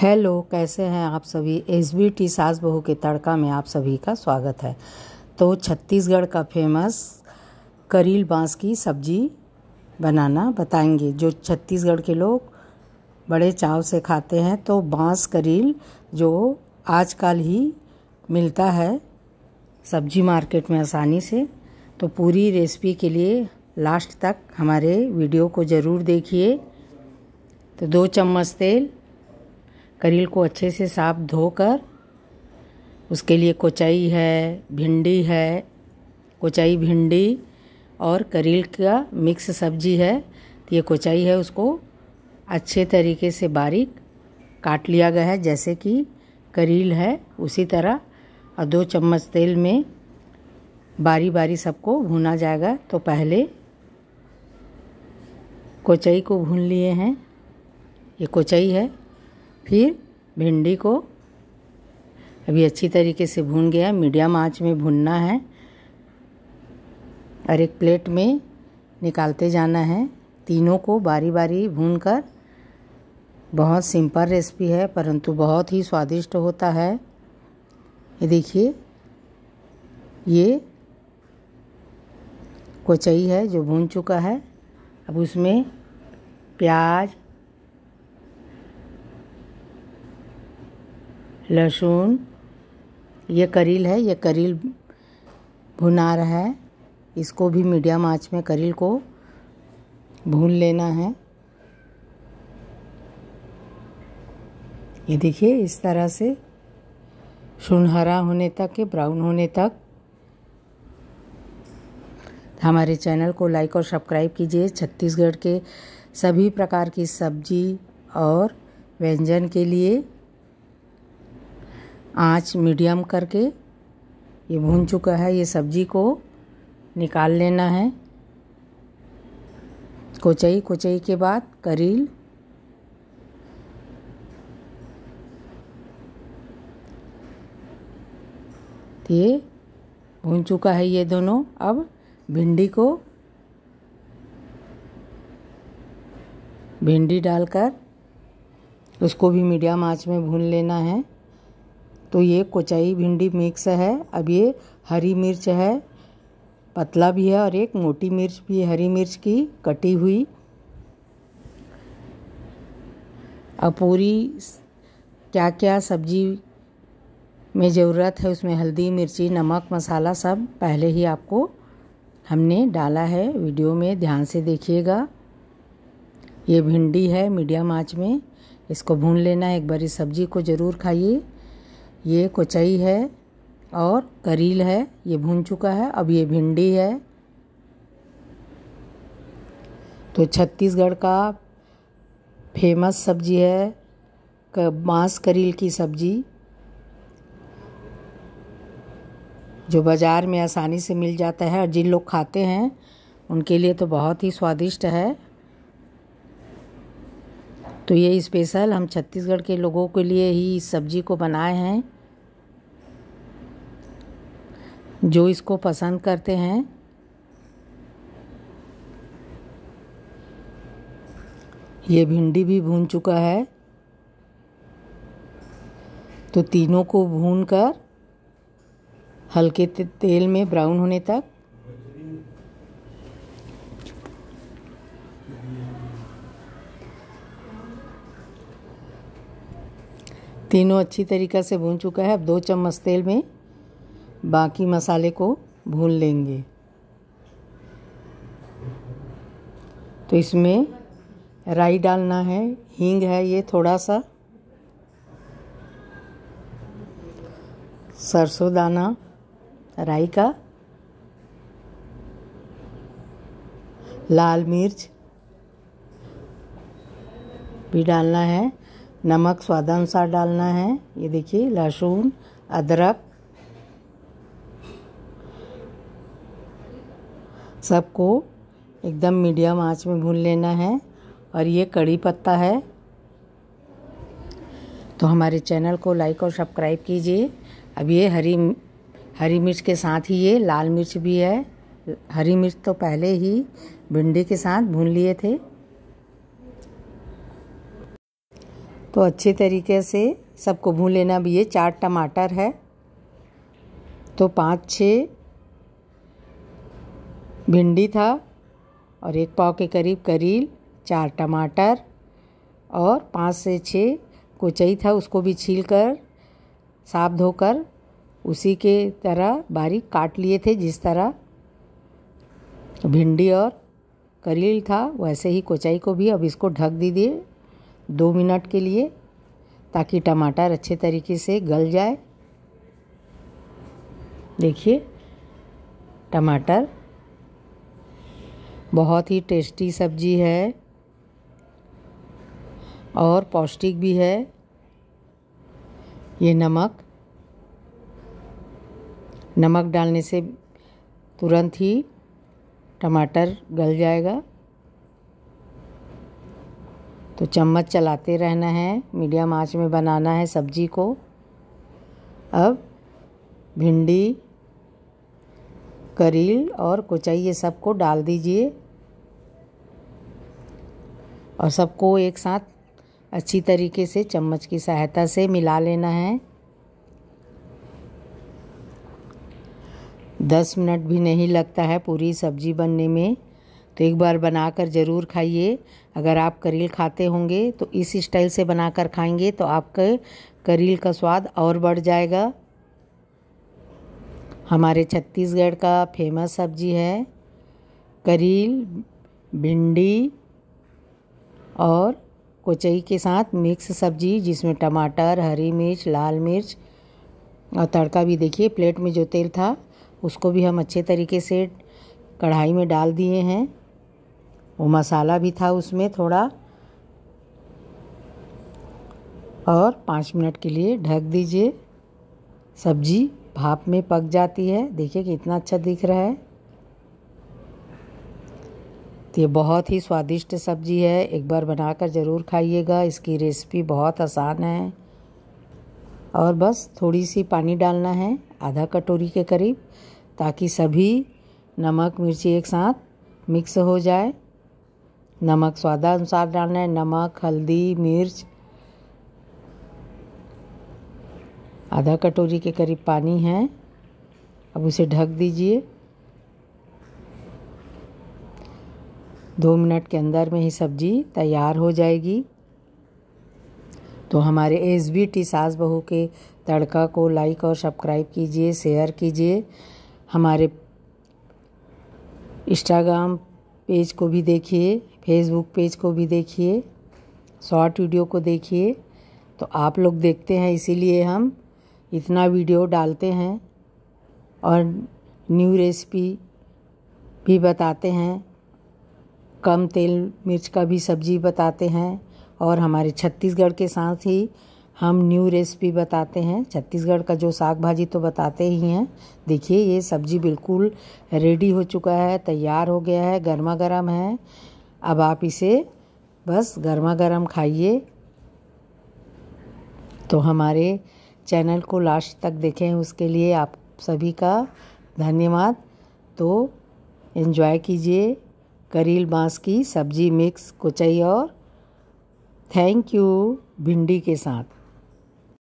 hello कैसे हैं आप सभी एस बी टी सास बहू के तड़का में आप सभी का स्वागत है तो छत्तीसगढ़ का फेमस करील बांस की सब्जी बनाना बताएंगे जो छत्तीसगढ़ के लोग बड़े चाव से खाते हैं तो बांस करील जो आजकल ही मिलता है सब्जी मार्केट में आसानी से तो पूरी रेसिपी के लिए लास्ट तक हमारे वीडियो को ज़रूर देखिए तो दो चम्मच तेल करील को अच्छे से साफ धोकर उसके लिए कोचाई है भिंडी है कोचाई भिंडी और करील का मिक्स सब्जी है तो ये कोचाई है उसको अच्छे तरीके से बारीक काट लिया गया है जैसे कि करील है उसी तरह और दो चम्मच तेल में बारी बारी सबको भुना जाएगा तो पहले कोचई को भून लिए हैं ये कोचई है फिर भिंडी को अभी अच्छी तरीके से भून गया मीडियम आंच में भूनना है और एक प्लेट में निकालते जाना है तीनों को बारी बारी भून कर बहुत सिंपल रेसिपी है परंतु बहुत ही स्वादिष्ट होता है ये देखिए ये कोचई है जो भून चुका है अब उसमें प्याज लहसुन ये करील है ये करील भुना रहा है इसको भी मीडियम आँच में करील को भून लेना है ये देखिए इस तरह से सुनहरा होने तक के ब्राउन होने तक हमारे चैनल को लाइक और सब्सक्राइब कीजिए छत्तीसगढ़ के सभी प्रकार की सब्जी और व्यंजन के लिए आँच मीडियम करके ये भून चुका है ये सब्जी को निकाल लेना है कोचई कोचई के बाद करील ये भून चुका है ये दोनों अब भिंडी को भिंडी डालकर उसको भी मीडियम आंच में भून लेना है तो ये कोचाई भिंडी मिक्स है अब ये हरी मिर्च है पतला भी है और एक मोटी मिर्च भी हरी मिर्च की कटी हुई और पूरी क्या क्या सब्जी में ज़रूरत है उसमें हल्दी मिर्ची नमक मसाला सब पहले ही आपको हमने डाला है वीडियो में ध्यान से देखिएगा ये भिंडी है मीडियम आँच में इसको भून लेना एक बारी सब्जी को ज़रूर खाइए ये कोचई है और करील है ये भून चुका है अब ये भिंडी है तो छत्तीसगढ़ का फेमस सब्जी है मांस करील की सब्जी जो बाज़ार में आसानी से मिल जाता है और जिन लोग खाते हैं उनके लिए तो बहुत ही स्वादिष्ट है तो ये स्पेशल हम छत्तीसगढ़ के लोगों के लिए ही इस सब्ज़ी को बनाए हैं जो इसको पसंद करते हैं ये भिंडी भी भून चुका है तो तीनों को भून कर हल्के तेल में ब्राउन होने तक तीनों अच्छी तरीक़ा से भून चुका है अब दो चम्मच तेल में बाकी मसाले को भून लेंगे तो इसमें राई डालना है हींग है ये थोड़ा सा सरसों दाना राई का लाल मिर्च भी डालना है नमक स्वादानुसार डालना है ये देखिए लहसुन अदरक सबको एकदम मीडियम आंच में भून लेना है और ये कड़ी पत्ता है तो हमारे चैनल को लाइक और सब्सक्राइब कीजिए अब ये हरी हरी मिर्च के साथ ही ये लाल मिर्च भी है हरी मिर्च तो पहले ही भिंडी के साथ भून लिए थे तो अच्छे तरीके से सबको भून लेना भी ये चार टमाटर है तो पाँच छः भिंडी था और एक पाव के करीब करील चार टमाटर और पाँच से छः कोचई था उसको भी छील कर साफ धोकर उसी के तरह बारीक काट लिए थे जिस तरह भिंडी और करील था वैसे ही कोचाई को भी अब इसको ढक दीजिए दो मिनट के लिए ताकि टमाटर अच्छे तरीके से गल जाए देखिए टमाटर बहुत ही टेस्टी सब्जी है और पौष्टिक भी है ये नमक नमक डालने से तुरंत ही टमाटर गल जाएगा तो चम्मच चलाते रहना है मीडियम आंच में बनाना है सब्जी को अब भिंडी करील और कुचाई ये सबको डाल दीजिए और सबको एक साथ अच्छी तरीके से चम्मच की सहायता से मिला लेना है दस मिनट भी नहीं लगता है पूरी सब्जी बनने में तो एक बार बनाकर ज़रूर खाइए अगर आप करील खाते होंगे तो इस स्टाइल से बनाकर खाएंगे तो आपके करील का स्वाद और बढ़ जाएगा हमारे छत्तीसगढ़ का फेमस सब्जी है करील भिंडी और कोचई के साथ मिक्स सब्जी जिसमें टमाटर हरी मिर्च लाल मिर्च और तड़का भी देखिए प्लेट में जो तेल था उसको भी हम अच्छे तरीके से कढ़ाई में डाल दिए हैं वो मसाला भी था उसमें थोड़ा और पाँच मिनट के लिए ढक दीजिए सब्जी भाप में पक जाती है देखिए कितना अच्छा दिख रहा है तो ये बहुत ही स्वादिष्ट सब्ज़ी है एक बार बनाकर ज़रूर खाइएगा इसकी रेसिपी बहुत आसान है और बस थोड़ी सी पानी डालना है आधा कटोरी के करीब ताकि सभी नमक मिर्ची एक साथ मिक्स हो जाए नमक स्वादानुसार डालना है नमक हल्दी मिर्च आधा कटोरी के करीब पानी है अब उसे ढक दीजिए दो मिनट के अंदर में ही सब्ज़ी तैयार हो जाएगी तो हमारे एस बी टी सास बहू के तड़का को लाइक और सब्सक्राइब कीजिए शेयर कीजिए हमारे इंस्टाग्राम पेज को भी देखिए फेसबुक पेज को भी देखिए शॉर्ट वीडियो को देखिए तो आप लोग देखते हैं इसीलिए हम इतना वीडियो डालते हैं और न्यू रेसिपी भी बताते हैं कम तेल मिर्च का भी सब्जी बताते हैं और हमारे छत्तीसगढ़ के साथ ही हम न्यू रेसिपी बताते हैं छत्तीसगढ़ का जो साग भाजी तो बताते ही हैं देखिए ये सब्जी बिल्कुल रेडी हो चुका है तैयार हो गया है गर्मा गर्म है अब आप इसे बस गर्मा गर्म खाइए तो हमारे चैनल को लास्ट तक देखें उसके लिए आप सभी का धन्यवाद तो एंजॉय कीजिए करील बांस की सब्जी मिक्स कुचई और थैंक यू भिंडी के साथ